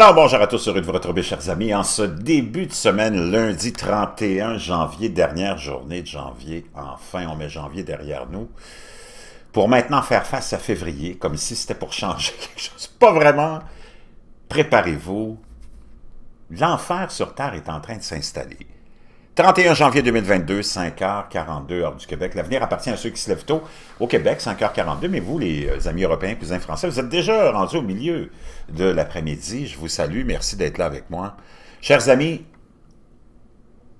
Alors bonjour à tous, heureux de vous retrouver chers amis en ce début de semaine, lundi 31 janvier, dernière journée de janvier, enfin on met janvier derrière nous, pour maintenant faire face à février, comme si c'était pour changer quelque chose, pas vraiment, préparez-vous, l'enfer sur Terre est en train de s'installer. 31 janvier 2022, 5h42, heure du Québec. L'avenir appartient à ceux qui se lèvent tôt au Québec, 5h42. Mais vous, les euh, amis européens, cousins français, vous êtes déjà rendus au milieu de l'après-midi. Je vous salue. Merci d'être là avec moi. Chers amis,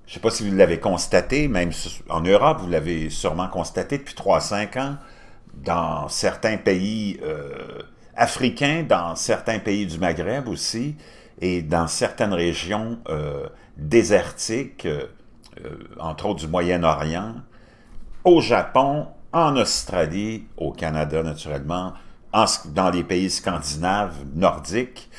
je ne sais pas si vous l'avez constaté, même en Europe, vous l'avez sûrement constaté depuis 3 5 ans, dans certains pays euh, africains, dans certains pays du Maghreb aussi, et dans certaines régions euh, désertiques, euh, entre autres du Moyen-Orient, au Japon, en Australie, au Canada naturellement, dans les pays scandinaves, nordiques,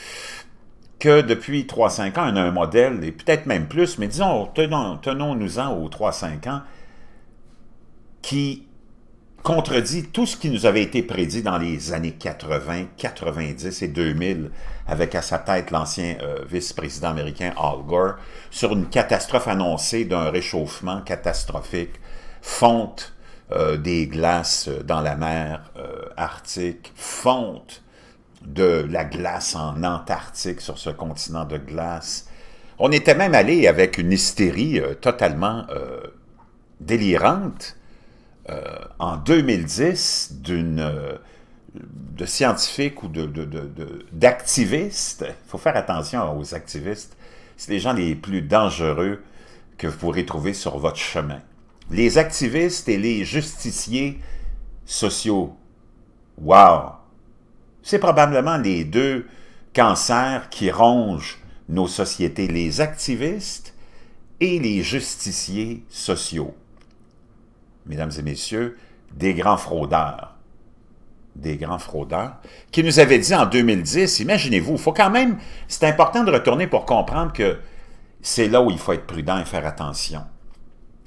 que depuis 3-5 ans, on a un modèle, et peut-être même plus, mais disons, tenons-nous-en aux 3-5 ans, qui contredit tout ce qui nous avait été prédit dans les années 80, 90 et 2000, avec à sa tête l'ancien euh, vice-président américain Al Gore, sur une catastrophe annoncée d'un réchauffement catastrophique, fonte euh, des glaces euh, dans la mer arctique, fonte de la glace en Antarctique sur ce continent de glace. On était même allé avec une hystérie totalement délirante euh, en 2010 d'une euh, de scientifiques ou d'activistes. De, Il faut faire attention aux activistes. C'est les gens les plus dangereux que vous pourrez trouver sur votre chemin. Les activistes et les justiciers sociaux. Wow! C'est probablement les deux cancers qui rongent nos sociétés, les activistes et les justiciers sociaux mesdames et messieurs, des grands fraudeurs. Des grands fraudeurs, qui nous avaient dit en 2010, imaginez-vous, faut quand même, c'est important de retourner pour comprendre que c'est là où il faut être prudent et faire attention.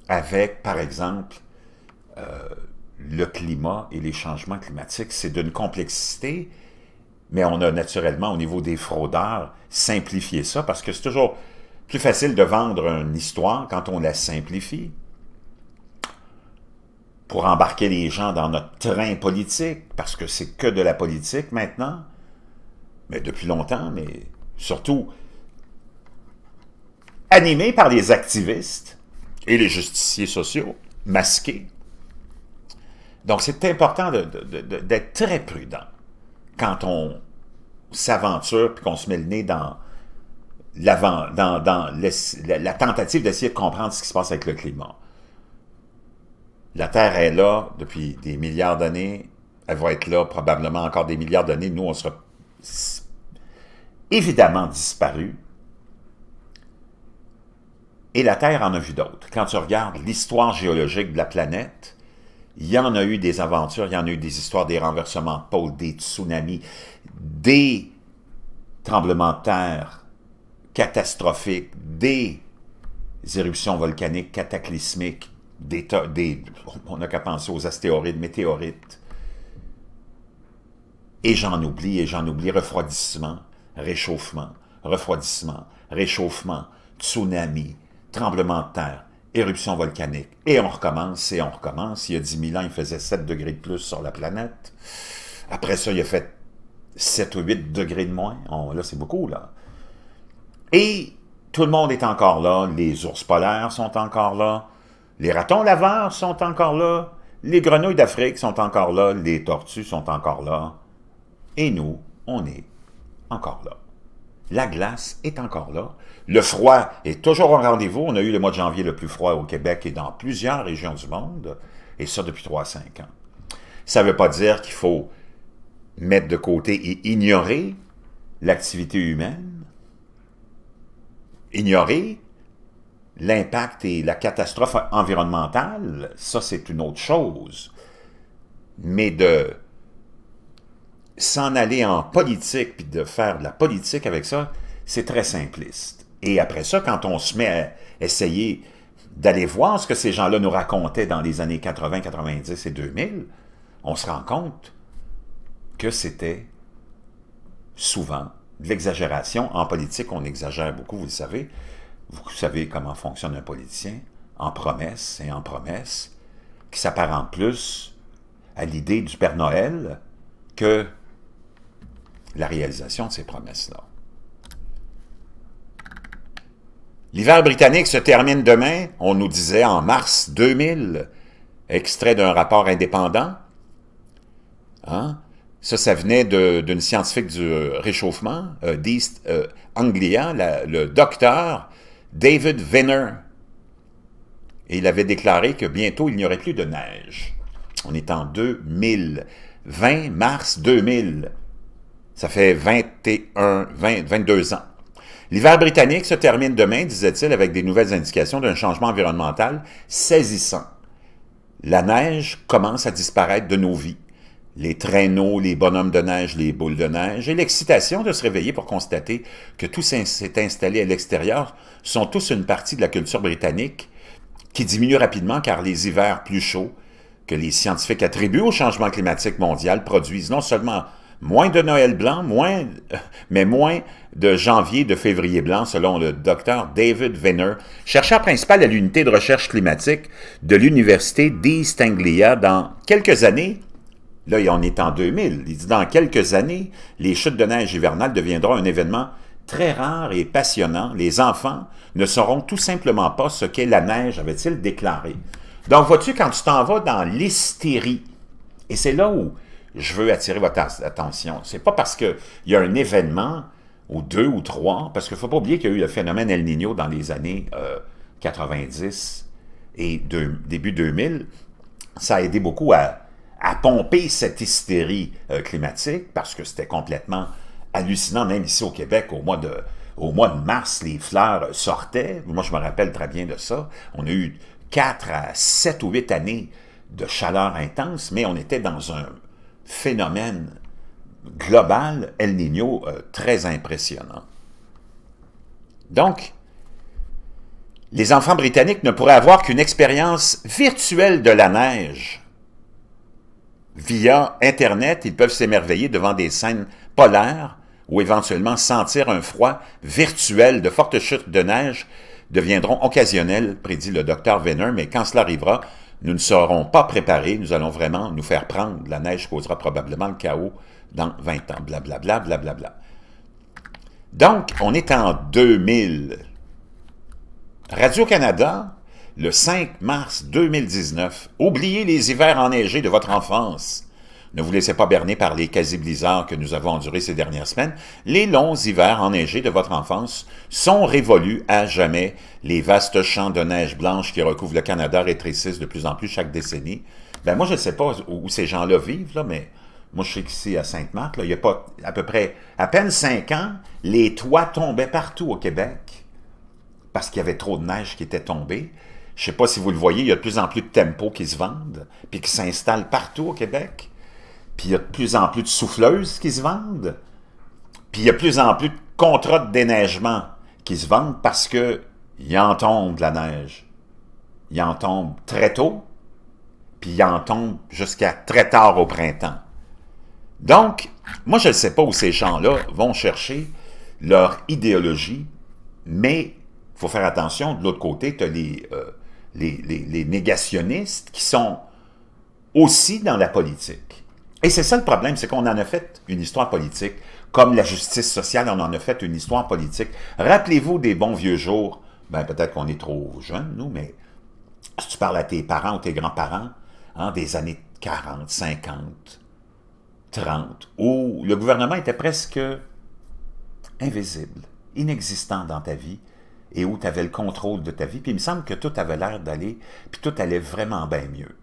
Avec, par exemple, euh, le climat et les changements climatiques, c'est d'une complexité, mais on a naturellement, au niveau des fraudeurs, simplifié ça, parce que c'est toujours plus facile de vendre une histoire quand on la simplifie pour embarquer les gens dans notre train politique, parce que c'est que de la politique maintenant, mais depuis longtemps, mais surtout animé par les activistes et les justiciers sociaux, masqués. Donc c'est important d'être très prudent quand on s'aventure puis qu'on se met le nez dans, dans, dans la tentative d'essayer de comprendre ce qui se passe avec le climat. La Terre est là depuis des milliards d'années. Elle va être là probablement encore des milliards d'années. Nous, on sera évidemment disparus. Et la Terre en a vu d'autres. Quand tu regardes l'histoire géologique de la planète, il y en a eu des aventures, il y en a eu des histoires, des renversements de pôles, des tsunamis, des tremblements de terre catastrophiques, des éruptions volcaniques cataclysmiques, on n'a qu'à penser aux astéroïdes, météorites. Et j'en oublie, et j'en oublie refroidissement, réchauffement, refroidissement, réchauffement, tsunami, tremblement de terre, éruption volcanique. Et on recommence, et on recommence. Il y a 10 000 ans, il faisait 7 degrés de plus sur la planète. Après ça, il a fait 7 ou 8 degrés de moins. là, c'est beaucoup, là. Et tout le monde est encore là. Les ours polaires sont encore là. Les ratons laveurs sont encore là. Les grenouilles d'Afrique sont encore là. Les tortues sont encore là. Et nous, on est encore là. La glace est encore là. Le froid est toujours au rendez-vous. On a eu le mois de janvier le plus froid au Québec et dans plusieurs régions du monde, et ça depuis 3 à 5 ans. Ça ne veut pas dire qu'il faut mettre de côté et ignorer l'activité humaine, ignorer l'impact et la catastrophe environnementale, ça c'est une autre chose. Mais de s'en aller en politique puis de faire de la politique avec ça, c'est très simpliste. Et après ça, quand on se met à essayer d'aller voir ce que ces gens-là nous racontaient dans les années 80, 90 et 2000, on se rend compte que c'était souvent de l'exagération. En politique, on exagère beaucoup, vous le savez, vous savez comment fonctionne un politicien, en promesses et en promesses, qui s'apparente plus à l'idée du Père Noël que la réalisation de ces promesses-là. L'hiver britannique se termine demain, on nous disait en mars 2000, extrait d'un rapport indépendant. Hein? Ça, ça venait d'une scientifique du euh, réchauffement, euh, d'East euh, Anglia, le docteur David Venner. Et il avait déclaré que bientôt il n'y aurait plus de neige. On est en 2000. 20 mars 2000. Ça fait 21, 22 ans. L'hiver britannique se termine demain, disait-il, avec des nouvelles indications d'un changement environnemental saisissant. La neige commence à disparaître de nos vies les traîneaux, les bonhommes de neige, les boules de neige, et l'excitation de se réveiller pour constater que tout s'est installé à l'extérieur sont tous une partie de la culture britannique qui diminue rapidement car les hivers plus chauds que les scientifiques attribuent au changement climatique mondial produisent non seulement moins de Noël blanc, moins, mais moins de janvier, de février blanc, selon le docteur David Venner, chercheur principal à l'unité de recherche climatique de l'Université d'East Anglia. Dans quelques années, Là, on est en 2000. Il dit, dans quelques années, les chutes de neige hivernales deviendront un événement très rare et passionnant. Les enfants ne sauront tout simplement pas ce qu'est la neige, avait-il déclaré. Donc, vois-tu, quand tu t'en vas dans l'hystérie, et c'est là où je veux attirer votre attention, c'est pas parce qu'il y a un événement, ou deux ou trois, parce qu'il ne faut pas oublier qu'il y a eu le phénomène El Niño dans les années 90 euh, et début 2000, ça a aidé beaucoup à à pomper cette hystérie euh, climatique parce que c'était complètement hallucinant, même ici au Québec, au mois de au mois de mars, les fleurs sortaient. Moi, je me rappelle très bien de ça. On a eu 4 à 7 ou 8 années de chaleur intense, mais on était dans un phénomène global, El Niño, euh, très impressionnant. Donc, les enfants britanniques ne pourraient avoir qu'une expérience virtuelle de la neige via Internet, ils peuvent s'émerveiller devant des scènes polaires ou éventuellement sentir un froid virtuel. De fortes chutes de neige deviendront occasionnelles, prédit le docteur Venner, mais quand cela arrivera, nous ne serons pas préparés, nous allons vraiment nous faire prendre. La neige causera probablement le chaos dans 20 ans. Blablabla, blablabla. Bla, bla. Donc, on est en 2000. Radio-Canada le 5 mars 2019. Oubliez les hivers enneigés de votre enfance. Ne vous laissez pas berner par les quasi-blizzards que nous avons endurés ces dernières semaines. Les longs hivers enneigés de votre enfance sont révolus à jamais. Les vastes champs de neige blanche qui recouvrent le Canada rétrécissent de plus en plus chaque décennie. Ben, moi, je ne sais pas où, ces gens-là vivent, là, mais moi, je suis ici à Sainte-Marthe, il y a pas à peu près, à peine cinq ans, les toits tombaient partout au Québec parce qu'il y avait trop de neige qui était tombée. Je sais pas si vous le voyez, il y a de plus en plus de tempos qui se vendent, puis qui s'installent partout au Québec. Puis il y a de plus en plus de souffleuses qui se vendent. Puis il y a de plus en plus de contrats de déneigement qui se vendent parce que il en tombe de la neige. Il en tombe très tôt, puis il en tombe jusqu'à très tard au printemps. Donc, moi, je ne sais pas où ces gens-là vont chercher leur idéologie, mais il faut faire attention, de l'autre côté, tu as les, euh, les, négationnistes qui sont aussi dans la politique. Et c'est ça le problème, c'est qu'on en a fait une histoire politique, comme la justice sociale, on en a fait une histoire politique. Rappelez-vous des bons vieux jours, ben, peut-être qu'on est trop jeunes, nous, mais si tu parles à tes parents ou tes grands-parents, hein, des années 40, 50, 30, où le gouvernement était presque invisible, inexistant dans ta vie, et où tu avais le contrôle de ta vie. Puis il me semble que tout avait l'air d'aller, puis tout allait vraiment bien mieux.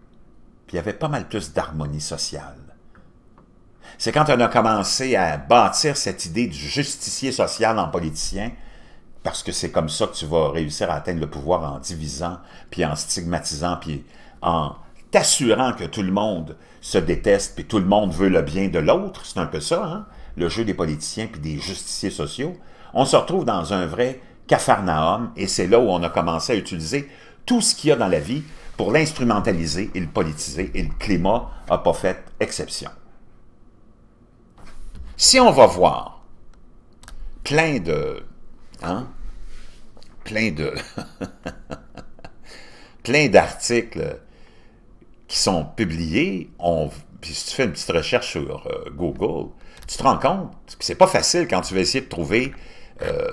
Puis il y avait pas mal plus d'harmonie sociale. C'est quand on a commencé à bâtir cette idée du justicier social en politicien, parce que c'est comme ça que tu vas réussir à atteindre le pouvoir en divisant, puis en stigmatisant, puis en t'assurant que tout le monde se déteste, puis tout le monde veut le bien de l'autre, c'est un peu ça, hein? le jeu des politiciens puis des justiciers sociaux, on se retrouve dans un vrai et c'est là où on a commencé à utiliser tout ce qu'il y a dans la vie pour l'instrumentaliser et le politiser, et le climat n'a pas fait exception. Si on va voir plein de... Hein, plein de... plein d'articles qui sont publiés, on, si tu fais une petite recherche sur euh, Google, tu te rends compte que c'est pas facile quand tu vas essayer de trouver euh,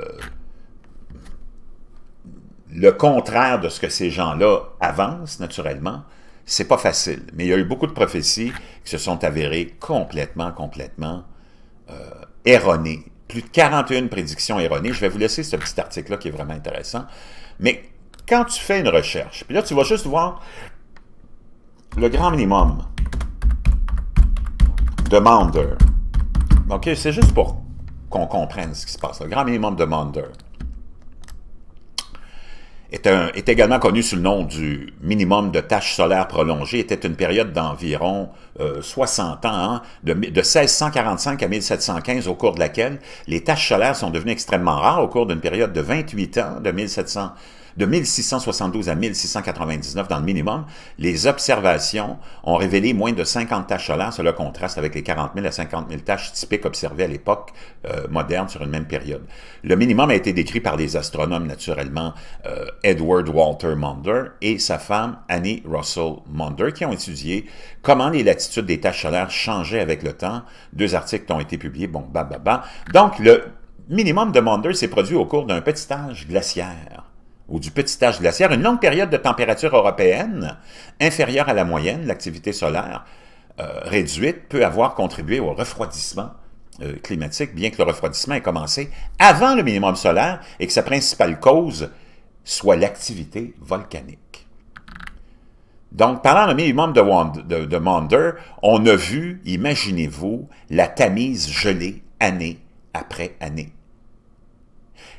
le contraire de ce que ces gens-là avancent, naturellement, c'est pas facile. Mais il y a eu beaucoup de prophéties qui se sont avérées complètement, complètement euh, erronées. Plus de 41 prédictions erronées. Je vais vous laisser ce petit article-là qui est vraiment intéressant. Mais quand tu fais une recherche, puis là, tu vas juste voir le grand minimum de OK, c'est juste pour qu'on comprenne ce qui se passe. Le grand minimum de est, également connu sous le nom du minimum de tâches solaires prolongées, était une période d'environ 60 euh, ans, hein, de, 1645 à 1715, au cours de laquelle les tâches solaires sont devenues extrêmement rares au cours d'une période de 28 ans, de 1700 de 1672 à 1699 dans le minimum, les observations ont révélé moins de 50 tâches solaires. Cela contraste avec les 40 000 à 50 000 tâches typiques observées à l'époque euh, moderne sur une même période. Le minimum a été décrit par les astronomes naturellement euh, Edward Walter Maunder et sa femme Annie Russell Maunder qui ont étudié comment les latitudes des tâches solaires changeaient avec le temps. Deux articles ont été publiés, bon, bah, bah, Donc, le minimum de Maunder s'est produit au cours d'un petit âge glaciaire ou du petit âge glaciaire, une longue période de température européenne inférieure à la moyenne, l'activité solaire euh, réduite peut avoir contribué au refroidissement euh, climatique, bien que le refroidissement ait commencé avant le minimum solaire et que sa principale cause soit l'activité volcanique. Donc, parlant du minimum de, de, de on a vu, imaginez-vous, la Tamise gelée année après année.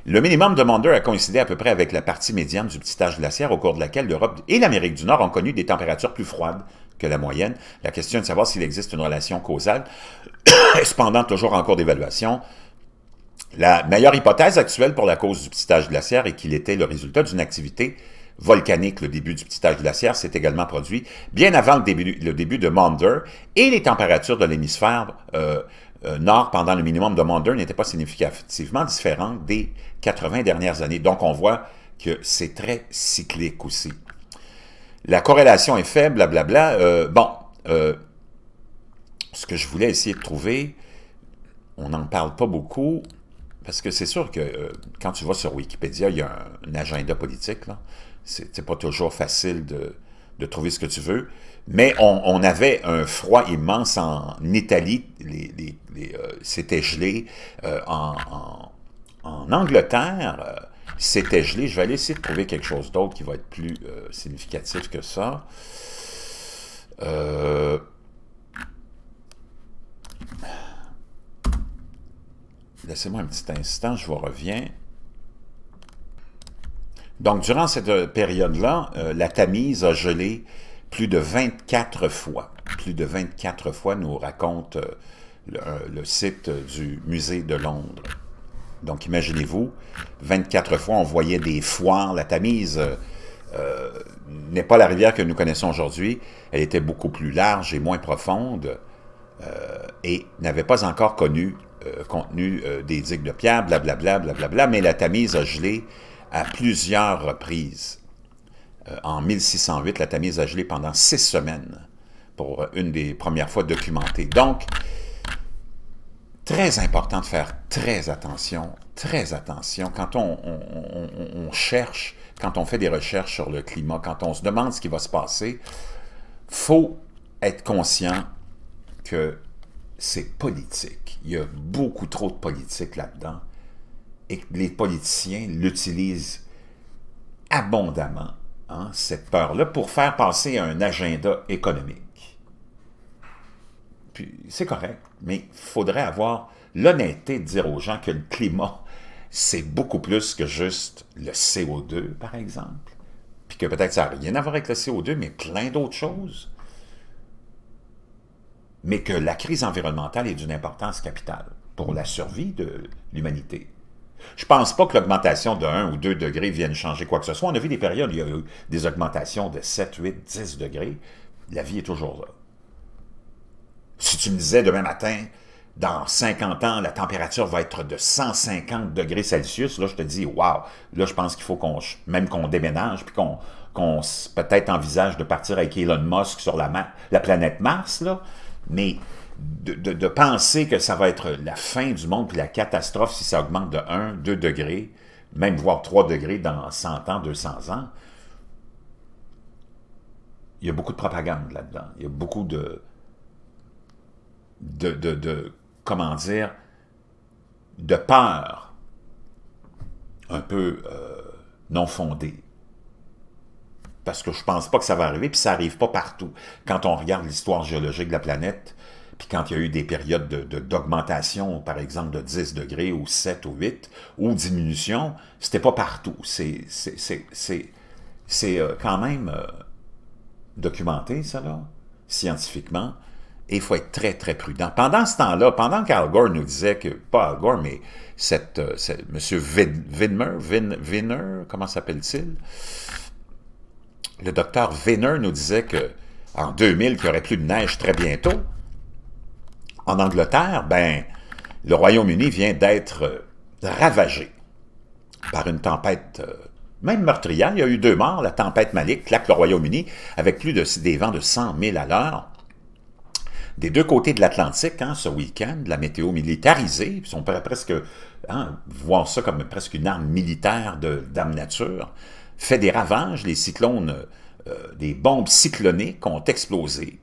Le minimum de demandeur a coïncidé à peu près avec la partie médiane du petit âge glaciaire au cours de laquelle l'Europe et l'Amérique du Nord ont connu des températures plus froides que la moyenne. La question de savoir s'il existe une relation causale est cependant toujours en cours d'évaluation. La meilleure hypothèse actuelle pour la cause du petit âge glaciaire est qu'il était le résultat d'une activité volcanique. Le début du petit âge glaciaire s'est également produit bien avant le début, de Maunder et les températures de l'hémisphère euh, euh, nord pendant le minimum de Monder n'était pas significativement différent des 80 dernières années. Donc, on voit que c'est très cyclique aussi. La corrélation est faible, blablabla. Euh, bon, euh, ce que je voulais essayer de trouver, on n'en parle pas beaucoup, parce que c'est sûr que quand tu vas sur Wikipédia, il y a un, agenda politique. Ce n'est pas toujours facile de trouver ce que tu veux. Mais on, avait un froid immense en Italie, euh, c'était gelé. Euh, en, Angleterre, euh, c'était gelé. Je vais aller essayer de trouver quelque chose d'autre qui va être plus significatif que ça. Laissez-moi un petit instant, je vous reviens. Donc, durant cette période-là, la Tamise a gelé plus de 24 fois. Plus de 24 fois nous raconte euh, euh, le, site du musée de Londres. Donc imaginez-vous, 24 fois on voyait des foires, la Tamise euh, n'est pas la rivière que nous connaissons aujourd'hui, elle était beaucoup plus large et moins profonde et n'avait pas encore connu contenu des digues de pierre, blablabla, blablabla, mais la Tamise a gelé à plusieurs reprises. Euh, en 1608, la Tamise a gelé pendant six semaines pour euh, une des premières fois documentées. Donc, très important de faire très attention, très attention quand on, on, cherche, quand on fait des recherches sur le climat, quand on se demande ce qui va se passer, faut être conscient que c'est politique. Il y a beaucoup trop de politique là-dedans et les politiciens l'utilisent abondamment Hein, cette peur-là, pour faire passer un agenda économique. Puis c'est correct, mais il faudrait avoir l'honnêteté de dire aux gens que le climat, c'est beaucoup plus que juste le CO2, par exemple, puis que peut-être ça n'a rien à voir avec le CO2, mais plein d'autres choses, mais que la crise environnementale est d'une importance capitale pour la survie de l'humanité. Je pense pas que l'augmentation de 1 ou 2 degrés vienne changer quoi que ce soit. On a vu des périodes où il y a eu des augmentations de 7, 8, 10 degrés. La vie est toujours là. Si tu me disais demain matin, dans 50 ans, la température va être de 150 degrés Celsius, là, je te dis, waouh, là, je pense qu'il faut qu'on, même qu'on déménage, puis qu'on peut-être envisage de partir avec Elon Musk sur la, la planète Mars, là. Mais de, penser que ça va être la fin du monde, puis la catastrophe si ça augmente de 1, 2 degrés, même voire 3 degrés dans 100 ans, 200 ans, il y a beaucoup de propagande là-dedans. Il y a beaucoup de, de, de, comment dire, de peur un peu euh, non fondée. Parce que je ne pense pas que ça va arriver, puis ça n'arrive pas partout. Quand on regarde l'histoire géologique de la planète, puis quand il y a eu des périodes d'augmentation, par exemple de 10 degrés ou 7 ou 8, ou diminution, c'était pas partout. C'est euh, quand même euh, documenté, ça, là, scientifiquement. Et il faut être très, très prudent. Pendant ce temps-là, pendant qu'Al Gore nous disait que, pas Al Gore, mais cette, euh, M. Vinner comment s'appelle-t-il? Le docteur Vinner nous disait que en 2000, qu'il n'y aurait plus de neige très bientôt, en Angleterre, ben, le Royaume-Uni vient d'être euh, ravagé par une tempête euh, même meurtrière. Il y a eu deux morts, la tempête Malik claque le Royaume-Uni avec plus de des vents de 100 000 à l'heure. Des deux côtés de l'Atlantique, hein, ce week-end, la météo militarisée, ils pourrait presque hein, voir ça comme presque une arme militaire de nature, fait des ravages, les cyclones, euh, des bombes cycloniques ont explosé,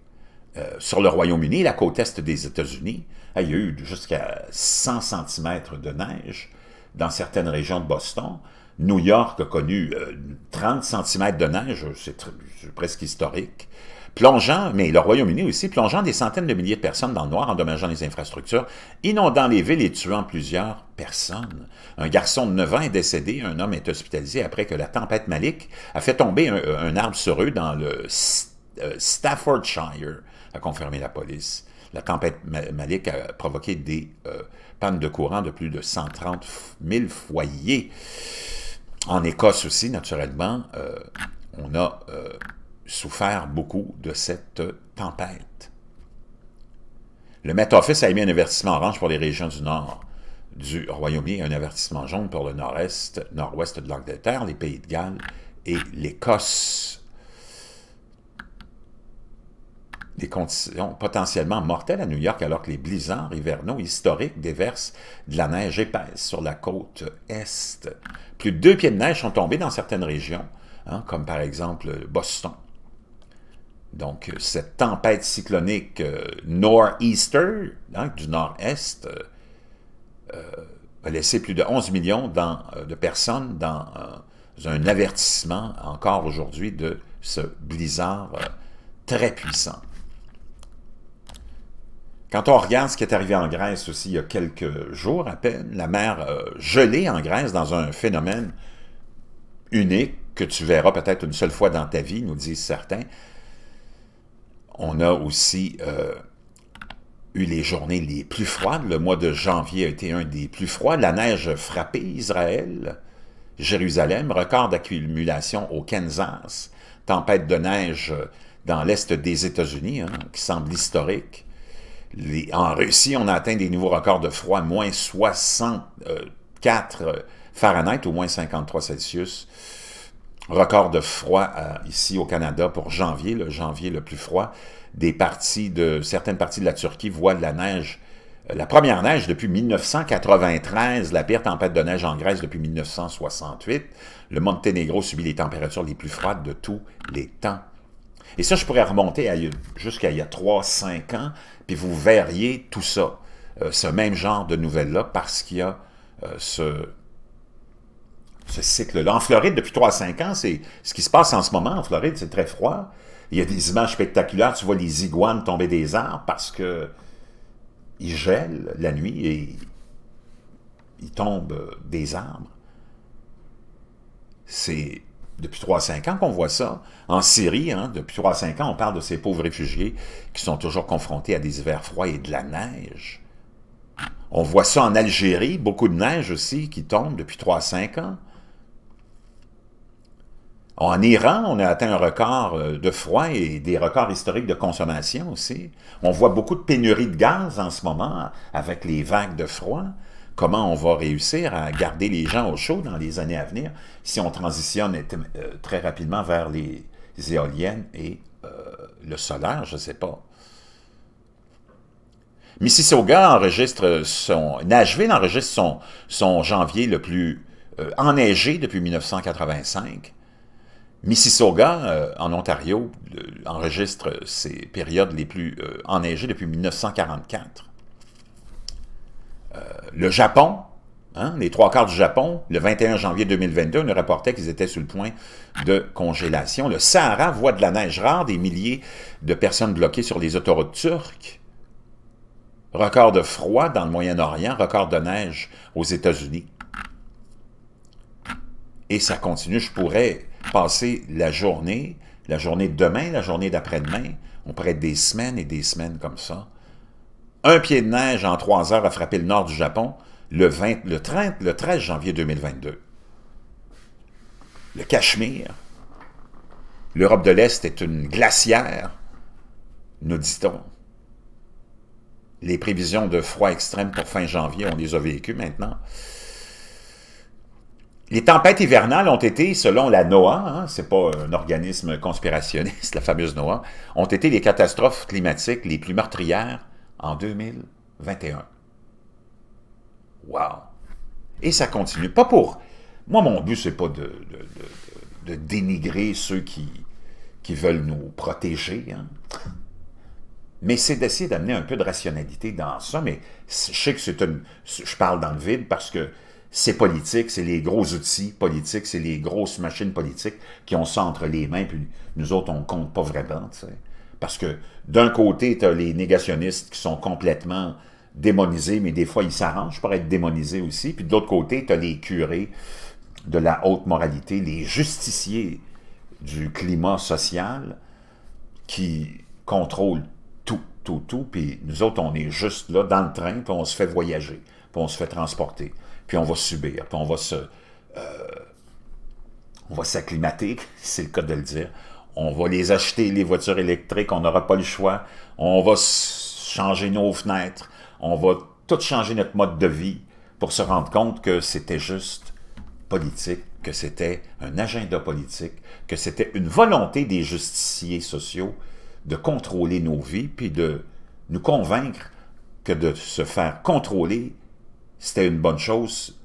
euh, sur le Royaume-Uni, la côte est des États-Unis, il y a eu jusqu'à 100 cm de neige dans certaines régions de Boston. New York a connu 30 euh, cm de neige, c'est presque historique. Plongeant, mais le Royaume-Uni aussi, plongeant des centaines de milliers de personnes dans le noir, endommageant les infrastructures, inondant les villes et tuant plusieurs personnes. Un garçon de 9 ans est décédé, un homme est hospitalisé après que la tempête Malik a fait tomber un, un arbre sur eux dans le euh, Staffordshire, a confirmé la police. La tempête Malik a provoqué des euh, pannes de courant de plus de 130 000 foyers. En Écosse aussi, naturellement, euh, on a euh, souffert beaucoup de cette tempête. Le Met Office a émis un avertissement orange pour les régions du nord du Royaume-Uni et un avertissement jaune pour le nord-est, nord-ouest de l'Angleterre, les Pays de Galles et l'Écosse. des conditions potentiellement mortelles à New York alors que les blizzards hivernaux historiques déversent de la neige épaisse sur la côte est. Plus de deux pieds de neige sont tombés dans certaines régions, hein, comme par exemple Boston. Donc, cette tempête cyclonique euh, Easter hein, du nord-est, euh, euh, a laissé plus de 11 millions euh, de personnes dans un avertissement encore aujourd'hui de ce blizzard très puissant. Quand on regarde ce qui est arrivé en Grèce aussi il y a quelques jours à peine, la mer euh, gelée en Grèce dans un phénomène unique que tu verras peut-être une seule fois dans ta vie, nous disent certains. On a aussi euh, eu les journées les plus froides. Le mois de janvier a été un des plus froids. La neige frappée Israël, Jérusalem, record d'accumulation au Kansas, tempête de neige euh, dans l'est des États-Unis, hein, qui semble historique en Russie, on a atteint des nouveaux records de froid, moins 64 euh, Fahrenheit, au moins 53 Celsius. Record de froid euh, ici au Canada pour janvier, le janvier le plus froid. Des parties de, certaines parties de la Turquie voient de la neige, euh, la première neige depuis 1993, la pire tempête de neige en Grèce depuis 1968. Le Monténégro subit les températures les plus froides de tous les temps. Et ça, je pourrais remonter jusqu'à il y a 3-5 ans, puis vous verriez tout ça, euh, ce même genre de nouvelles-là, parce qu'il y a euh, ce, cycle-là. En Floride, depuis 3-5 ans, c'est ce qui se passe en ce moment en Floride, c'est très froid. Il y a des images spectaculaires, tu vois les iguanes tomber des arbres parce que gèlent la nuit et ils tombent euh, des arbres. C'est depuis 3-5 ans qu'on voit ça. En Syrie, hein, depuis 3-5 ans, on parle de ces pauvres réfugiés qui sont toujours confrontés à des hivers froids et de la neige. On voit ça en Algérie, beaucoup de neige aussi qui tombe depuis 3-5 ans. En Iran, on a atteint un record euh, de froid et des records historiques de consommation aussi. On voit beaucoup de pénuries de gaz en ce moment avec les vagues de froid comment on va réussir à garder les gens au chaud dans les années à venir si on transitionne euh, très rapidement vers les éoliennes et euh, le solaire, je ne sais pas. Mississauga enregistre son... Nashville enregistre son, son janvier le plus euh, enneigé depuis 1985. Mississauga, en Ontario, enregistre ses périodes les plus enneigées depuis 1944. Euh, le Japon, hein, les trois quarts du Japon, le 21 janvier 2022, nous rapportait qu'ils étaient sur le point de congélation. Le Sahara voit de la neige rare, des milliers de personnes bloquées sur les autoroutes turques. Record de froid dans le Moyen-Orient, record de neige aux États-Unis. Et ça continue. Je pourrais passer la journée, la journée de demain, la journée d'après-demain. On pourrait être des semaines et des semaines comme ça. Un pied de neige en trois heures a frappé le nord du Japon le, le, 30, le 13 janvier 2022. Le Cachemire. L'Europe de l'Est est une glacière, nous dit-on. Les prévisions de froid extrême pour fin janvier, on les a vécues maintenant. Les tempêtes hivernales ont été, selon la NOAA, ce hein, c'est pas un organisme conspirationniste, la fameuse NOAA, ont été les catastrophes climatiques les plus meurtrières en 2021. Wow! Et ça continue. Pas pour... Moi, mon but, c'est pas de, dénigrer ceux qui, qui veulent nous protéger, hein. mais c'est d'essayer d'amener un peu de rationalité dans ça, mais je sais que c'est une... Je parle dans le vide parce que c'est politique, c'est les gros outils politiques, c'est les grosses machines politiques qui ont ça entre les mains, puis nous autres, on compte pas vraiment, tu sais. Parce que d'un côté, tu as les négationnistes qui sont complètement démonisés, mais des fois, ils s'arrangent pour être démonisés aussi. Puis de l'autre côté, tu as les curés de la haute moralité, les justiciers du climat social qui contrôlent tout, tout, tout. Puis nous autres, on est juste là dans le train, puis on se fait voyager, puis on se fait transporter, puis on va subir, puis on va se... Euh, on va s'acclimater, c'est le cas de le dire on va les acheter, les voitures électriques, on n'aura pas le choix, on va changer nos fenêtres, on va tout changer notre mode de vie pour se rendre compte que c'était juste politique, que c'était un agenda politique, que c'était une volonté des justiciers sociaux de contrôler nos vies, puis de nous convaincre que de se faire contrôler, c'était une bonne chose,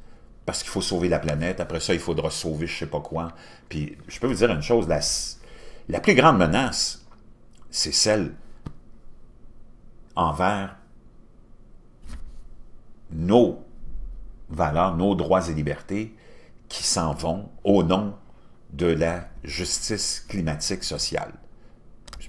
parce qu'il faut sauver la planète, après ça, il faudra sauver je sais pas quoi. Puis je peux vous dire une chose, la, la plus grande menace, c'est celle envers nos valeurs, nos droits et libertés qui s'en vont au nom de la justice climatique sociale.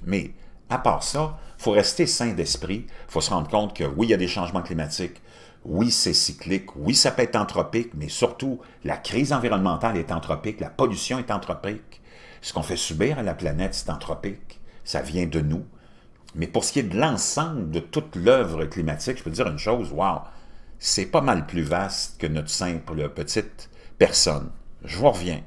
Mais à part ça, il faut rester sain d'esprit, il faut se rendre compte que oui, il y a des changements climatiques, oui, c'est cyclique, oui, ça peut être anthropique, mais surtout, la crise environnementale est anthropique, la pollution est anthropique, ce qu'on fait subir à la planète, c'est anthropique. Ça vient de nous. Mais pour ce qui est de l'ensemble de toute l'œuvre climatique, je peux dire une chose, wow, c'est pas mal plus vaste que notre simple petite personne. Je vous reviens.